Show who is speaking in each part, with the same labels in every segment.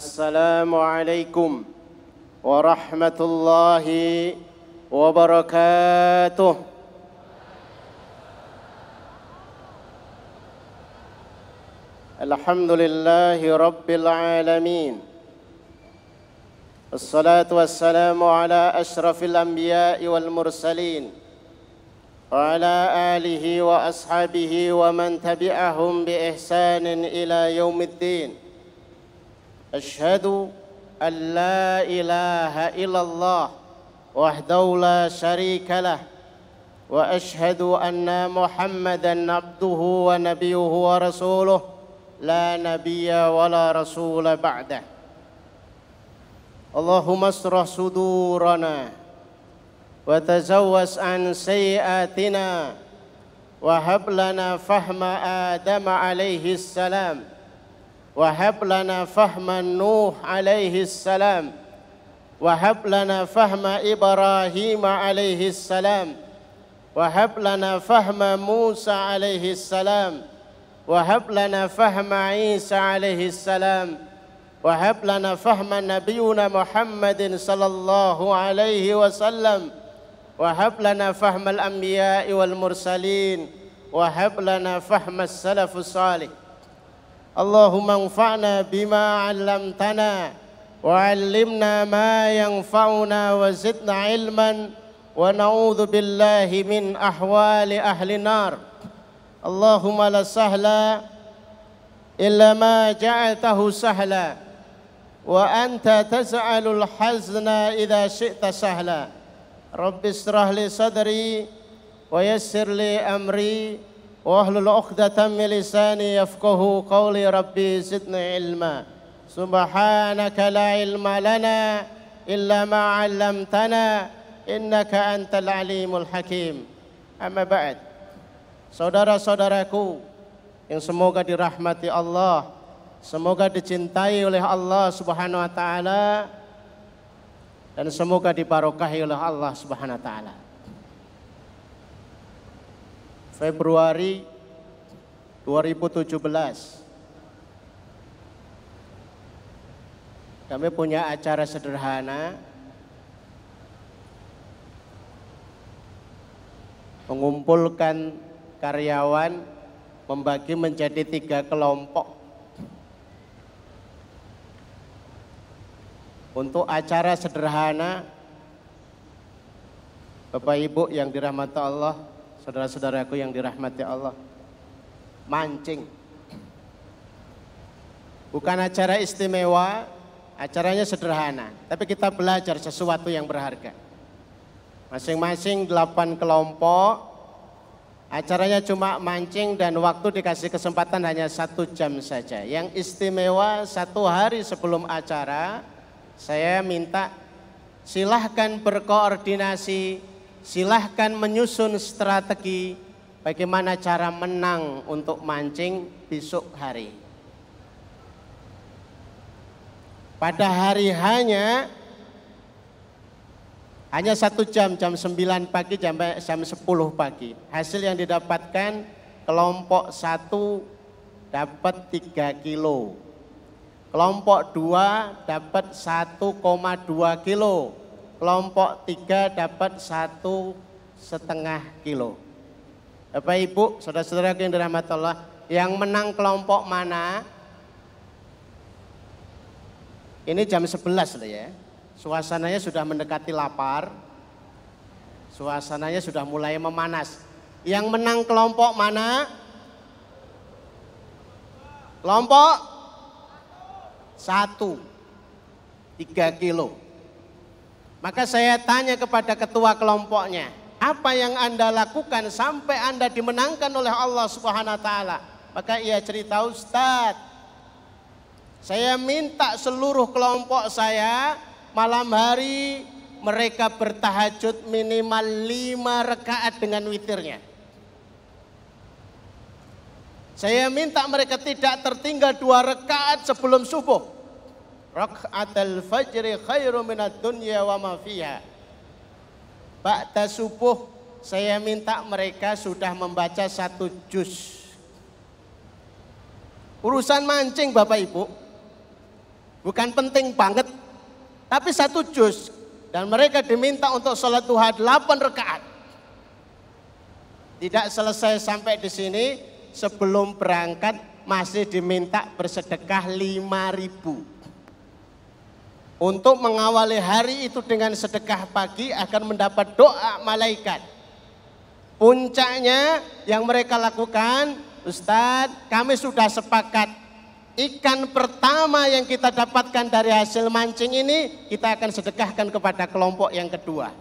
Speaker 1: السلام عليكم ورحمة الله وبركاته الحمد لله رب العالمين الصلاة والسلام على أشرف الأنبياء والمرسلين وعلى آله وأصحابه ومن تبعهم بإحسان إلى يوم الدين أشهد أن لا إله إلا الله وحده لا شريك له وأشهد أن محمدا عبده ونبيه ورسوله لا نبي ولا رسول بعده اللهم اصرح صدورنا وتزوس عن سيئاتنا وهب لنا فهم آدم عليه السلام وهب لنا فهم نوح عليه السلام وهب لنا فهم إبراهيم عليه السلام وهب لنا فهم موسى عليه السلام وهب لنا فهم عيسى عليه السلام وهب لنا فهم نبينا محمد صلى الله عليه وسلم وهب لنا فهم الأنبياء والمرسلين وهب لنا فهم السلف الصالح اللهم انفعنا بما علمتنا وعلمنا ما ينفعنا وزدنا علما ونعوذ بالله من أحوال أهل النار اللهم لا سهل إلا ما جعلته سهلا وأنت تجعل الحزن إذا شئت سهلا رب اشرح لي صدري ويسر لي أمري واحلل عقدة من لساني يفقه قولي ربي زدني علما سبحانك لا علم لنا إلا ما علمتنا إنك أنت العليم الحكيم أما بعد Saudara-saudaraku yang semoga dirahmati Allah, semoga dicintai oleh Allah Subhanahu wa taala dan semoga dibarokahi oleh Allah Subhanahu wa taala. Februari 2017. Kami punya acara sederhana mengumpulkan karyawan membagi menjadi tiga kelompok untuk acara sederhana Bapak Ibu yang dirahmati Allah saudara-saudaraku yang dirahmati Allah. Mancing. Bukan acara istimewa, acaranya sederhana. Tapi kita belajar sesuatu yang berharga. Masing-masing delapan kelompok. Acaranya cuma mancing dan waktu dikasih kesempatan hanya satu jam saja. Yang istimewa satu hari sebelum acara, saya minta silahkan berkoordinasi Silahkan menyusun strategi bagaimana cara menang untuk mancing besok hari. Pada hari hanya hanya satu jam, jam 9 pagi sampai jam 10 pagi. Hasil yang didapatkan kelompok satu dapat 3 kilo. Kelompok 2 dapat 1,2 kilo kelompok tiga dapat satu setengah kilo. Bapak Ibu, saudara-saudara yang dirahmati Allah, yang menang kelompok mana? Ini jam 11 lah ya. Suasananya sudah mendekati lapar. Suasananya sudah mulai memanas. Yang menang kelompok mana? Kelompok satu, tiga kilo. Maka saya tanya kepada ketua kelompoknya, apa yang Anda lakukan sampai Anda dimenangkan oleh Allah Subhanahu wa taala? Maka ia cerita, "Ustaz, saya minta seluruh kelompok saya malam hari mereka bertahajud minimal lima rekaat dengan witirnya. Saya minta mereka tidak tertinggal dua rekaat sebelum subuh. Raka'atul fajri khairu minat dunya wa ma fiha. Ba'da subuh saya minta mereka sudah membaca satu juz. Urusan mancing Bapak Ibu bukan penting banget, tapi satu juz dan mereka diminta untuk sholat duha 8 rakaat. Tidak selesai sampai di sini, sebelum berangkat masih diminta bersedekah 5000 untuk mengawali hari itu dengan sedekah pagi akan mendapat doa malaikat. Puncaknya yang mereka lakukan, Ustadz, kami sudah sepakat ikan pertama yang kita dapatkan dari hasil mancing ini kita akan sedekahkan kepada kelompok yang kedua.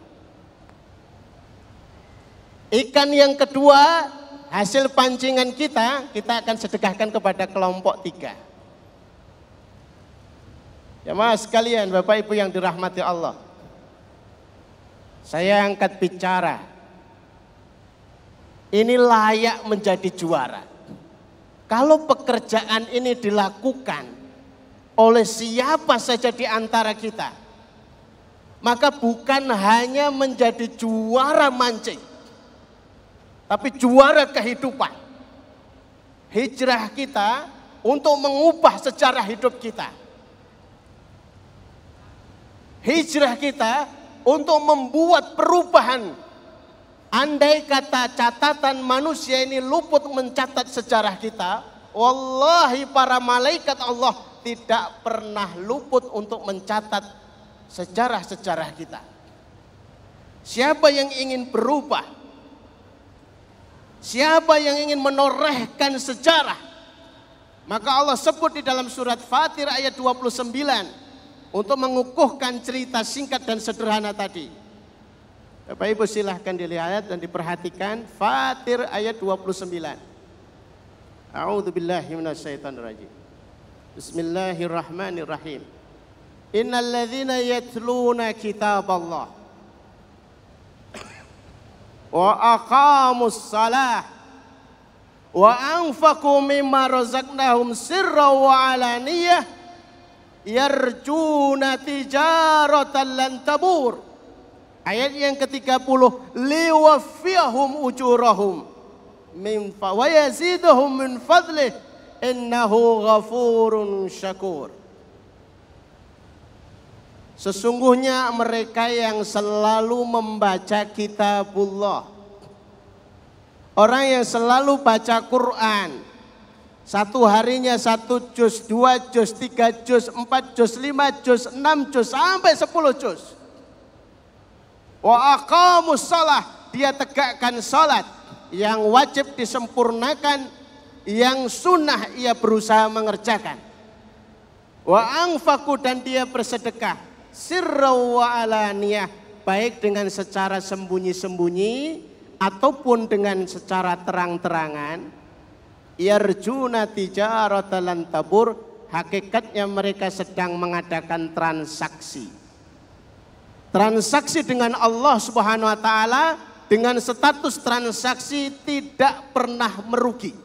Speaker 1: Ikan yang kedua hasil pancingan kita kita akan sedekahkan kepada kelompok tiga. Jemaah sekalian, Bapak Ibu yang dirahmati Allah. Saya angkat bicara. Ini layak menjadi juara. Kalau pekerjaan ini dilakukan oleh siapa saja di antara kita, maka bukan hanya menjadi juara mancing, tapi juara kehidupan. Hijrah kita untuk mengubah sejarah hidup kita hijrah kita untuk membuat perubahan. Andai kata catatan manusia ini luput mencatat sejarah kita, wallahi para malaikat Allah tidak pernah luput untuk mencatat sejarah-sejarah kita. Siapa yang ingin berubah? Siapa yang ingin menorehkan sejarah? Maka Allah sebut di dalam surat Fatir ayat 29 untuk mengukuhkan cerita singkat dan sederhana tadi. Bapak Ibu silahkan dilihat dan diperhatikan Fatir ayat 29. A'udzu billahi minasyaitonir rajim. Bismillahirrahmanirrahim. Innal ladzina yatluna kitaballah wa aqamus salah wa anfaqu mimma razaqnahum sirra wa alaniyah yarjuna tijaratan lan tabur. Ayat yang ke-30 liwafiyahum ujurahum min fa wa yaziduhum min fadlih innahu ghafurun syakur. Sesungguhnya mereka yang selalu membaca kitabullah Orang yang selalu baca Quran satu harinya satu jus, dua jus, tiga jus, empat jus, lima jus, enam jus, sampai sepuluh jus. Wa aqamus Dia tegakkan sholat. Yang wajib disempurnakan. Yang sunnah ia berusaha mengerjakan. Wa angfaku dan dia bersedekah. Sirra wa alaniyah. Baik dengan secara sembunyi-sembunyi. Ataupun dengan secara terang-terangan yarjuna tijarata tabur hakikatnya mereka sedang mengadakan transaksi transaksi dengan Allah Subhanahu wa taala dengan status transaksi tidak pernah merugi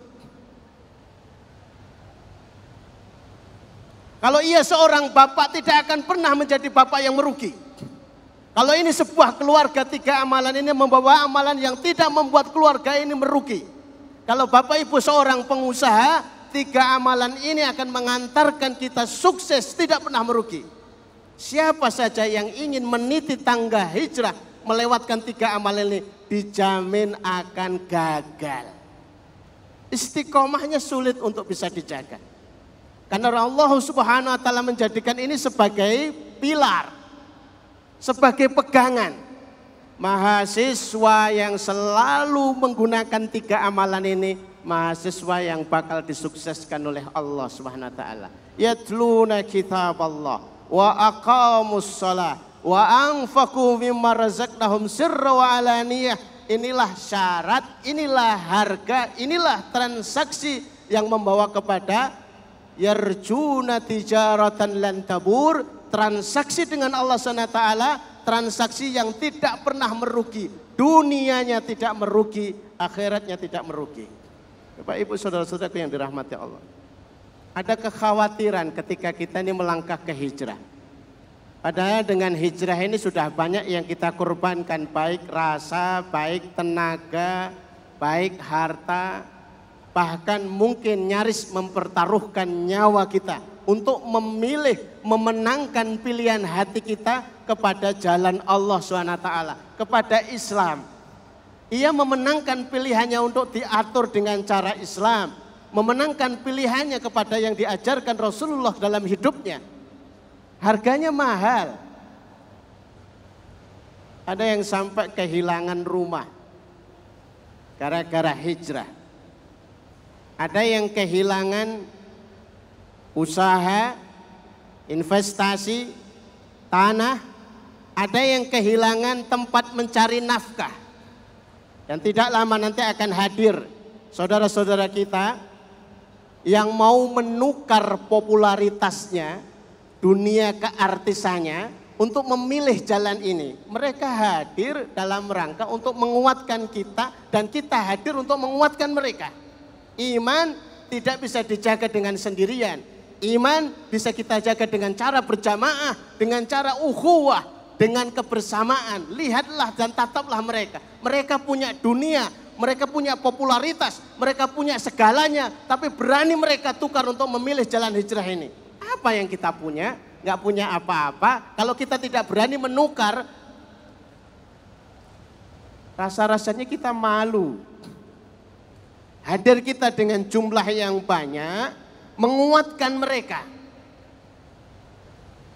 Speaker 1: Kalau ia seorang bapak tidak akan pernah menjadi bapak yang merugi. Kalau ini sebuah keluarga tiga amalan ini membawa amalan yang tidak membuat keluarga ini merugi. Kalau Bapak Ibu seorang pengusaha, tiga amalan ini akan mengantarkan kita sukses tidak pernah merugi. Siapa saja yang ingin meniti tangga hijrah melewatkan tiga amalan ini dijamin akan gagal. Istiqomahnya sulit untuk bisa dijaga. Karena Allah Subhanahu wa taala menjadikan ini sebagai pilar, sebagai pegangan mahasiswa yang selalu menggunakan tiga amalan ini mahasiswa yang bakal disukseskan oleh Allah Subhanahu wa taala yatluna kitab Allah wa aqamus shalah wa anfaqu mimma razaqnahum sirra wa alaniyah inilah syarat inilah harga inilah transaksi yang membawa kepada yarjuna tijaratan lan tabur transaksi dengan Allah Subhanahu wa taala transaksi yang tidak pernah merugi. Dunianya tidak merugi, akhiratnya tidak merugi. Bapak Ibu saudara saudara yang dirahmati Allah. Ada kekhawatiran ketika kita ini melangkah ke hijrah. Padahal dengan hijrah ini sudah banyak yang kita korbankan baik rasa, baik tenaga, baik harta, bahkan mungkin nyaris mempertaruhkan nyawa kita untuk memilih memenangkan pilihan hati kita kepada jalan Allah SWT, kepada Islam. Ia memenangkan pilihannya untuk diatur dengan cara Islam, memenangkan pilihannya kepada yang diajarkan Rasulullah dalam hidupnya. Harganya mahal. Ada yang sampai kehilangan rumah gara-gara hijrah. Ada yang kehilangan usaha, investasi, tanah, ada yang kehilangan tempat mencari nafkah. Dan tidak lama nanti akan hadir saudara-saudara kita yang mau menukar popularitasnya, dunia keartisannya untuk memilih jalan ini. Mereka hadir dalam rangka untuk menguatkan kita dan kita hadir untuk menguatkan mereka. Iman tidak bisa dijaga dengan sendirian. Iman bisa kita jaga dengan cara berjamaah, dengan cara uhuwah, dengan kebersamaan. Lihatlah dan tataplah mereka. Mereka punya dunia, mereka punya popularitas, mereka punya segalanya, tapi berani mereka tukar untuk memilih jalan hijrah ini. Apa yang kita punya? Gak punya apa-apa. Kalau kita tidak berani menukar, rasa-rasanya kita malu. Hadir kita dengan jumlah yang banyak, menguatkan mereka.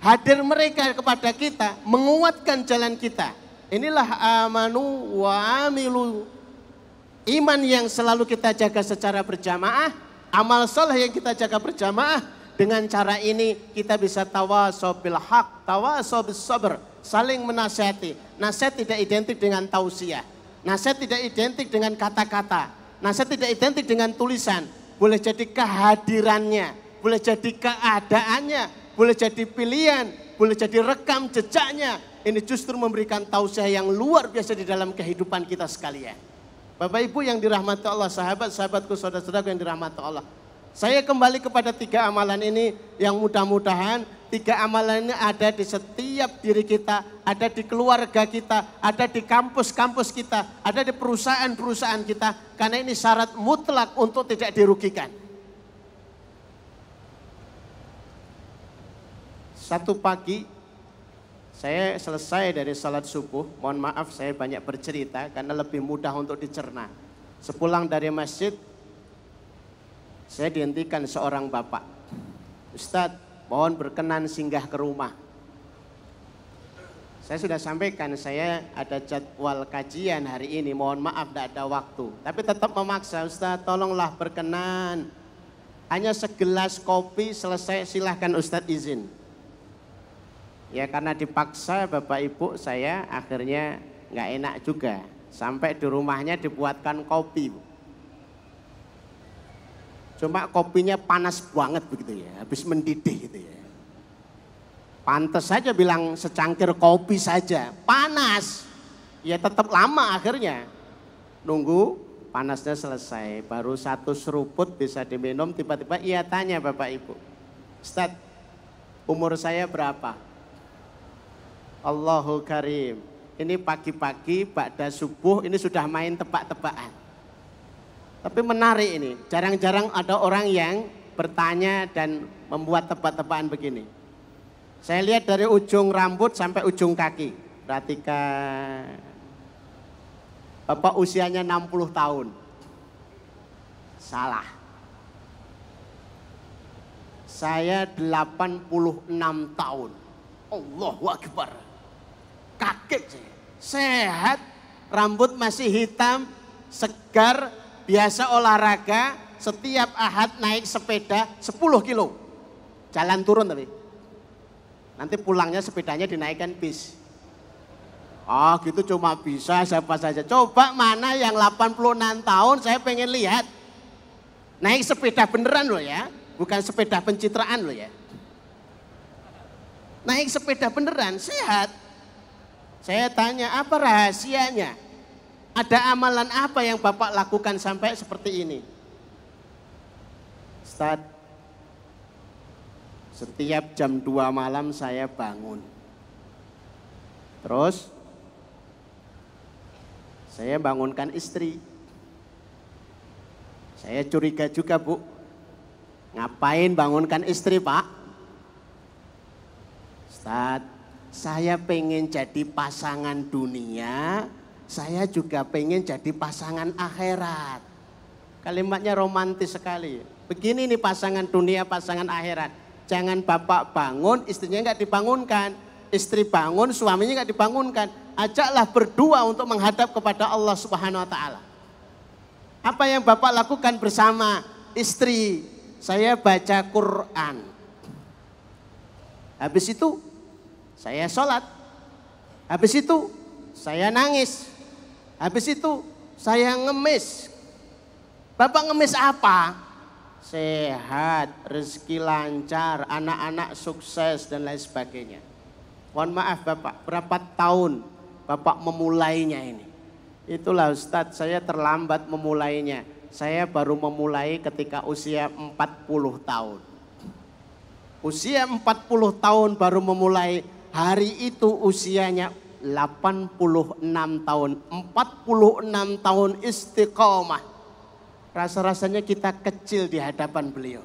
Speaker 1: Hadir mereka kepada kita menguatkan jalan kita. Inilah amanu wa amilu. Iman yang selalu kita jaga secara berjamaah, amal soleh yang kita jaga berjamaah. Dengan cara ini kita bisa tawa sobil hak, tawa sobil sober, saling menasihati. Nasihat tidak identik dengan tausiah. Nasihat tidak identik dengan kata-kata. Nasihat tidak identik dengan tulisan. Boleh jadi kehadirannya, boleh jadi keadaannya, boleh jadi pilihan, boleh jadi rekam jejaknya. Ini justru memberikan tausiah yang luar biasa di dalam kehidupan kita sekalian. Bapak Ibu yang dirahmati Allah, sahabat-sahabatku, saudara-saudaraku yang dirahmati Allah. Saya kembali kepada tiga amalan ini yang mudah-mudahan tiga amalan ini ada di setiap diri kita, ada di keluarga kita, ada di kampus-kampus kita, ada di perusahaan-perusahaan kita karena ini syarat mutlak untuk tidak dirugikan. satu pagi saya selesai dari salat subuh. Mohon maaf saya banyak bercerita karena lebih mudah untuk dicerna. Sepulang dari masjid, saya dihentikan seorang bapak. Ustadz, mohon berkenan singgah ke rumah. Saya sudah sampaikan, saya ada jadwal kajian hari ini. Mohon maaf, tidak ada waktu. Tapi tetap memaksa, Ustadz, tolonglah berkenan. Hanya segelas kopi selesai, silahkan Ustadz izin ya karena dipaksa bapak ibu saya akhirnya nggak enak juga sampai di rumahnya dibuatkan kopi cuma kopinya panas banget begitu ya habis mendidih gitu ya pantas saja bilang secangkir kopi saja panas ya tetap lama akhirnya nunggu panasnya selesai baru satu seruput bisa diminum tiba-tiba ia tanya bapak ibu Ustadz umur saya berapa Allahu Karim. Ini pagi-pagi, pada subuh, ini sudah main tebak-tebakan. Tapi menarik ini, jarang-jarang ada orang yang bertanya dan membuat tebak-tebakan begini. Saya lihat dari ujung rambut sampai ujung kaki. Perhatikan. Bapak usianya 60 tahun. Salah. Saya 86 tahun. Allahu Akbar kaget sih Sehat, rambut masih hitam, segar, biasa olahraga, setiap ahad naik sepeda 10 kilo. Jalan turun tapi. Nanti pulangnya sepedanya dinaikkan bis. Oh gitu cuma bisa siapa saja. Coba mana yang 86 tahun saya pengen lihat. Naik sepeda beneran loh ya. Bukan sepeda pencitraan loh ya. Naik sepeda beneran, sehat. Saya tanya apa rahasianya? Ada amalan apa yang Bapak lakukan sampai seperti ini? Ustaz, setiap jam 2 malam saya bangun. Terus saya bangunkan istri. Saya curiga juga, Bu. Ngapain bangunkan istri, Pak? Ustadz, saya pengen jadi pasangan dunia, saya juga pengen jadi pasangan akhirat. Kalimatnya romantis sekali. Begini nih pasangan dunia, pasangan akhirat. Jangan bapak bangun, istrinya nggak dibangunkan. Istri bangun, suaminya nggak dibangunkan. Ajaklah berdua untuk menghadap kepada Allah Subhanahu Wa Taala. Apa yang bapak lakukan bersama istri? Saya baca Quran. Habis itu saya sholat. Habis itu saya nangis. Habis itu saya ngemis. Bapak ngemis apa? Sehat, rezeki lancar, anak-anak sukses dan lain sebagainya. Mohon maaf Bapak, berapa tahun Bapak memulainya ini? Itulah Ustadz, saya terlambat memulainya. Saya baru memulai ketika usia 40 tahun. Usia 40 tahun baru memulai Hari itu usianya 86 tahun. 46 tahun istiqomah. Rasa-rasanya kita kecil di hadapan beliau.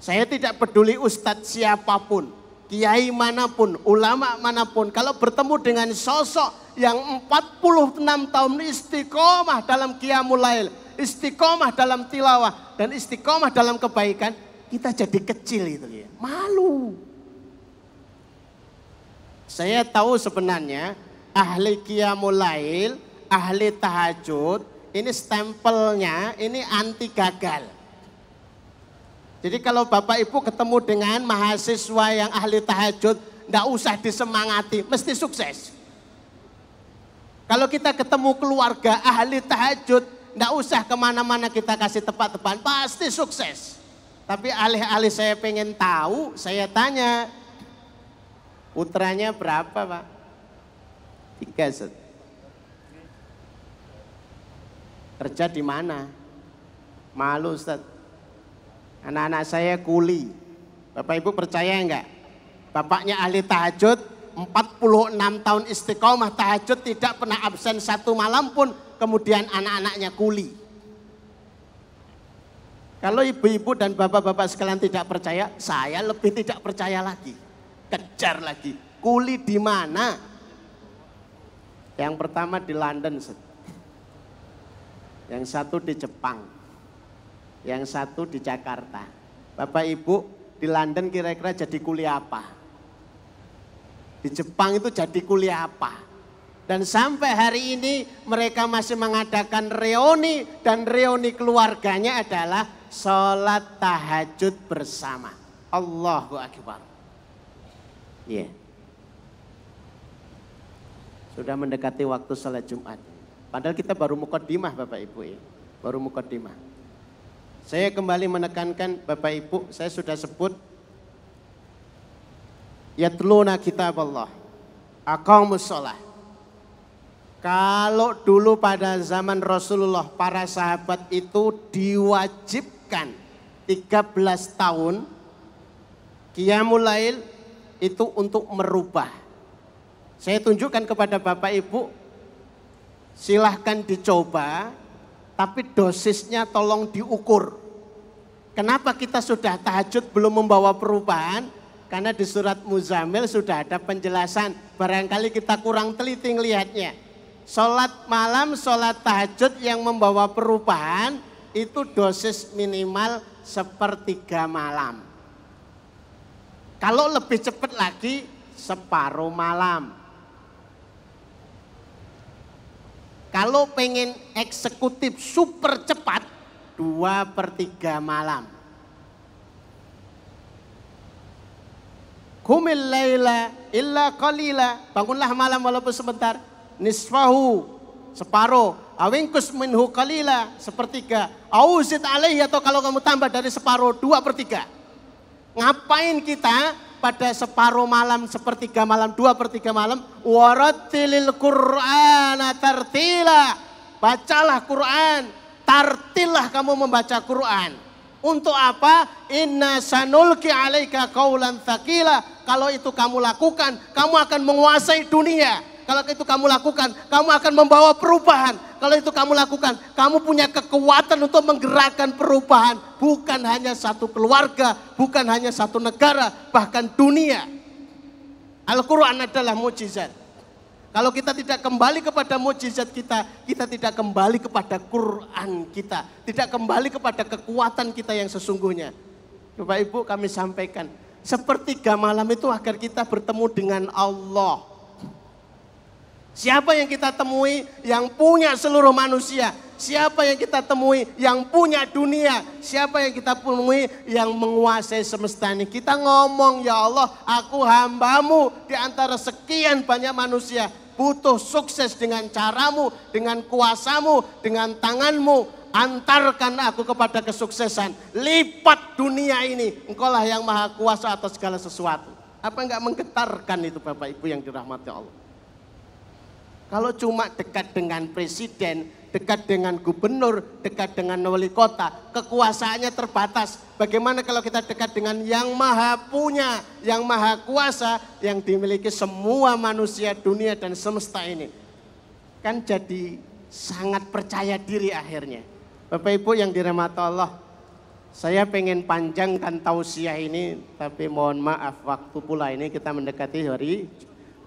Speaker 1: Saya tidak peduli ustadz siapapun, kiai manapun, ulama manapun. Kalau bertemu dengan sosok yang 46 tahun istiqomah dalam kiamulail lail, istiqomah dalam tilawah dan istiqomah dalam kebaikan, kita jadi kecil itu ya. Malu. Saya tahu sebenarnya ahli kiamulail, lail, ahli tahajud, ini stempelnya ini anti gagal. Jadi kalau Bapak Ibu ketemu dengan mahasiswa yang ahli tahajud, ndak usah disemangati, mesti sukses. Kalau kita ketemu keluarga ahli tahajud, ndak usah kemana-mana kita kasih tempat tepat pasti sukses. Tapi alih-alih saya pengen tahu, saya tanya, Putranya berapa Pak? Tiga set. Kerja di mana? Malu set. Anak-anak saya kuli. Bapak Ibu percaya enggak? Bapaknya ahli tahajud, 46 tahun istiqomah tahajud tidak pernah absen satu malam pun. Kemudian anak-anaknya kuli. Kalau ibu-ibu dan bapak-bapak sekalian tidak percaya, saya lebih tidak percaya lagi kejar lagi. Kuli di mana? Yang pertama di London, yang satu di Jepang, yang satu di Jakarta. Bapak Ibu di London kira-kira jadi kuli apa? Di Jepang itu jadi kuli apa? Dan sampai hari ini mereka masih mengadakan reuni dan reuni keluarganya adalah sholat tahajud bersama. Allahu Akbar. Iya. Yeah. Sudah mendekati waktu sholat Jumat. Padahal kita baru mukaddimah Bapak Ibu ya. Baru mukaddimah. Saya kembali menekankan Bapak Ibu, saya sudah sebut ya yatluna kitab Allah. Aqamus musola. Kalau dulu pada zaman Rasulullah para sahabat itu diwajibkan 13 tahun Qiyamul Lail itu untuk merubah. Saya tunjukkan kepada Bapak Ibu, silahkan dicoba, tapi dosisnya tolong diukur. Kenapa kita sudah tahajud belum membawa perubahan? Karena di surat Muzamil sudah ada penjelasan. Barangkali kita kurang teliti melihatnya. Sholat malam, sholat tahajud yang membawa perubahan itu dosis minimal sepertiga malam. Kalau lebih cepat lagi separuh malam. Kalau pengen eksekutif super cepat, dua per tiga malam. Kumil illa qalila. Bangunlah malam walaupun sebentar. Nisfahu separuh. Awingkus minhu qalila sepertiga. Auzid alaihi atau kalau kamu tambah dari separuh dua per Ngapain kita pada separuh malam, sepertiga malam, dua per tiga malam? Waratilil Qur'an tartila. Bacalah Quran, tartilah kamu membaca Quran. Untuk apa? Inna sanulki alaika kaulan thakila. Kalau itu kamu lakukan, kamu akan menguasai dunia. Kalau itu kamu lakukan, kamu akan membawa perubahan kalau itu kamu lakukan, kamu punya kekuatan untuk menggerakkan perubahan. Bukan hanya satu keluarga, bukan hanya satu negara, bahkan dunia. Al-Quran adalah mujizat. Kalau kita tidak kembali kepada mujizat kita, kita tidak kembali kepada Quran kita. Tidak kembali kepada kekuatan kita yang sesungguhnya. Bapak Ibu kami sampaikan, sepertiga malam itu agar kita bertemu dengan Allah. Siapa yang kita temui yang punya seluruh manusia? Siapa yang kita temui yang punya dunia? Siapa yang kita temui yang menguasai semesta ini? Kita ngomong, ya Allah, aku hambamu di antara sekian banyak manusia. Butuh sukses dengan caramu, dengan kuasamu, dengan tanganmu. Antarkan aku kepada kesuksesan. Lipat dunia ini. engkau lah yang maha kuasa atas segala sesuatu. Apa enggak menggetarkan itu Bapak Ibu yang dirahmati Allah? Kalau cuma dekat dengan presiden, dekat dengan gubernur, dekat dengan wali kota, kekuasaannya terbatas. Bagaimana kalau kita dekat dengan yang maha punya, yang maha kuasa, yang dimiliki semua manusia dunia dan semesta ini. Kan jadi sangat percaya diri akhirnya. Bapak Ibu yang dirahmati Allah, saya pengen panjangkan tausiah ini, tapi mohon maaf waktu pula ini kita mendekati hari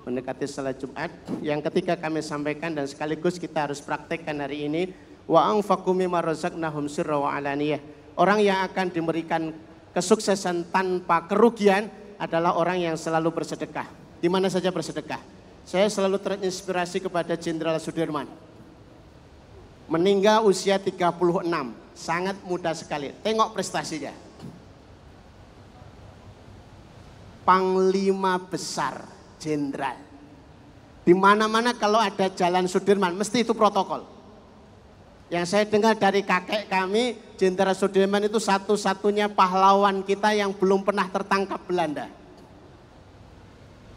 Speaker 1: mendekati salat Jumat yang ketika kami sampaikan dan sekaligus kita harus praktekkan hari ini wa anfaqu mimma razaqnahum sirra wa alaniyah. Orang yang akan diberikan kesuksesan tanpa kerugian adalah orang yang selalu bersedekah. Di mana saja bersedekah. Saya selalu terinspirasi kepada Jenderal Sudirman. Meninggal usia 36, sangat muda sekali. Tengok prestasinya. Panglima besar jenderal. Di mana-mana kalau ada jalan Sudirman, mesti itu protokol. Yang saya dengar dari kakek kami, Jenderal Sudirman itu satu-satunya pahlawan kita yang belum pernah tertangkap Belanda.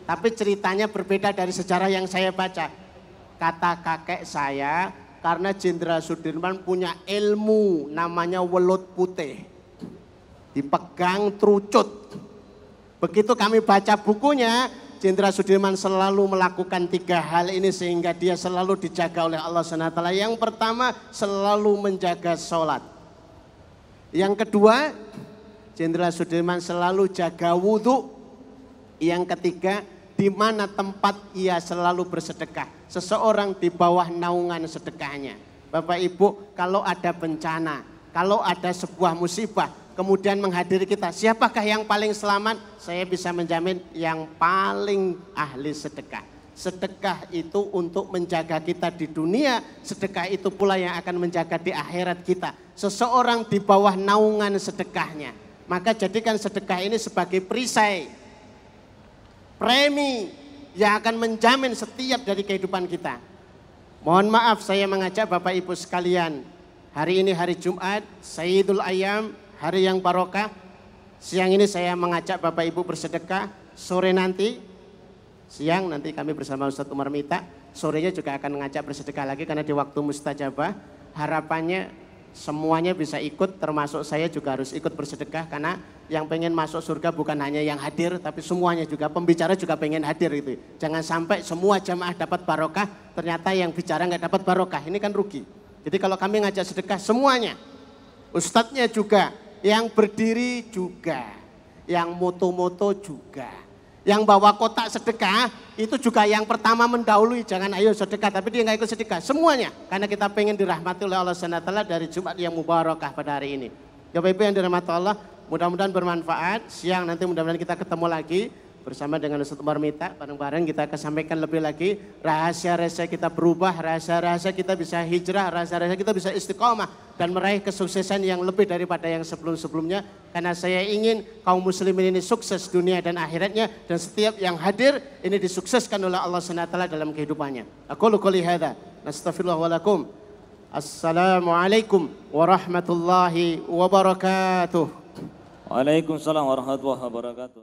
Speaker 1: Tapi ceritanya berbeda dari sejarah yang saya baca. Kata kakek saya, karena Jenderal Sudirman punya ilmu namanya welut putih. Dipegang trucut. Begitu kami baca bukunya, Jenderal Sudirman selalu melakukan tiga hal ini sehingga dia selalu dijaga oleh Allah SWT. Yang pertama selalu menjaga sholat. Yang kedua Jenderal Sudirman selalu jaga wudhu. Yang ketiga di mana tempat ia selalu bersedekah. Seseorang di bawah naungan sedekahnya. Bapak Ibu kalau ada bencana, kalau ada sebuah musibah, kemudian menghadiri kita. Siapakah yang paling selamat? Saya bisa menjamin yang paling ahli sedekah. Sedekah itu untuk menjaga kita di dunia, sedekah itu pula yang akan menjaga di akhirat kita. Seseorang di bawah naungan sedekahnya. Maka jadikan sedekah ini sebagai perisai, premi yang akan menjamin setiap dari kehidupan kita. Mohon maaf saya mengajak Bapak Ibu sekalian. Hari ini hari Jumat, Sayyidul Ayam, hari yang barokah. Siang ini saya mengajak Bapak Ibu bersedekah. Sore nanti, siang nanti kami bersama Ustadz Umar Mita. Sorenya juga akan mengajak bersedekah lagi karena di waktu mustajabah. Harapannya semuanya bisa ikut termasuk saya juga harus ikut bersedekah karena yang pengen masuk surga bukan hanya yang hadir tapi semuanya juga pembicara juga pengen hadir itu. Jangan sampai semua jamaah dapat barokah ternyata yang bicara nggak dapat barokah. Ini kan rugi. Jadi kalau kami ngajak sedekah semuanya, ustadznya juga, yang berdiri juga, yang moto-moto juga, yang bawa kotak sedekah itu juga yang pertama mendahului. Jangan ayo sedekah, tapi dia nggak ikut sedekah. Semuanya, karena kita pengen dirahmati oleh Allah SWT dari Jumat yang mubarakah pada hari ini. Ya, Bapak Ibu yang dirahmati Allah, mudah-mudahan bermanfaat. Siang nanti mudah-mudahan kita ketemu lagi bersama dengan Ustaz Umar Mita bareng-bareng kita akan sampaikan lebih lagi rahasia-rahasia kita berubah, rahasia-rahasia kita bisa hijrah, rahasia-rahasia kita bisa istiqomah dan meraih kesuksesan yang lebih daripada yang sebelum-sebelumnya karena saya ingin kaum muslimin ini sukses dunia dan akhiratnya dan setiap yang hadir ini disukseskan oleh Allah SWT dalam kehidupannya. Aku lukuli lihada. Nastaghfirullah Assalamualaikum warahmatullahi wabarakatuh. Waalaikumsalam warahmatullahi wabarakatuh.